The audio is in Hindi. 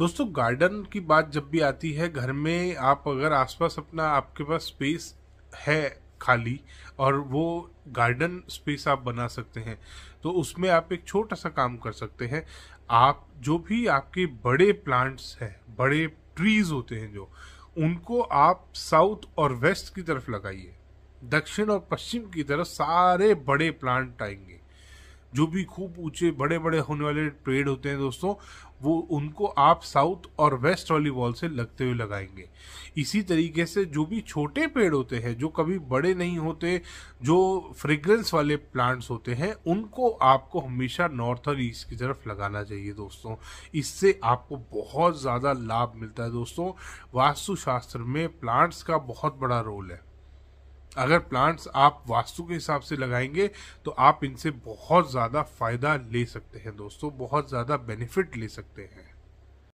दोस्तों गार्डन की बात जब भी आती है घर में आप अगर आसपास अपना आपके पास स्पेस है खाली और वो गार्डन स्पेस आप बना सकते हैं तो उसमें आप एक छोटा सा काम कर सकते हैं आप जो भी आपके बड़े प्लांट्स हैं बड़े ट्रीज होते हैं जो उनको आप साउथ और वेस्ट की तरफ लगाइए दक्षिण और पश्चिम की तरफ सारे बड़े प्लांट आएंगे जो भी खूब ऊंचे बड़े बड़े होने वाले पेड़ होते हैं दोस्तों वो उनको आप साउथ और वेस्ट वाली वॉल से लगते हुए लगाएंगे इसी तरीके से जो भी छोटे पेड़ होते हैं जो कभी बड़े नहीं होते जो फ्रेग्रेंस वाले प्लांट्स होते हैं उनको आपको हमेशा नॉर्थ और ईस्ट की तरफ लगाना चाहिए दोस्तों इससे आपको बहुत ज़्यादा लाभ मिलता है दोस्तों वास्तुशास्त्र में प्लांट्स का बहुत बड़ा रोल है अगर प्लांट्स आप वास्तु के हिसाब से लगाएंगे तो आप इनसे बहुत ज़्यादा फ़ायदा ले सकते हैं दोस्तों बहुत ज़्यादा बेनिफिट ले सकते हैं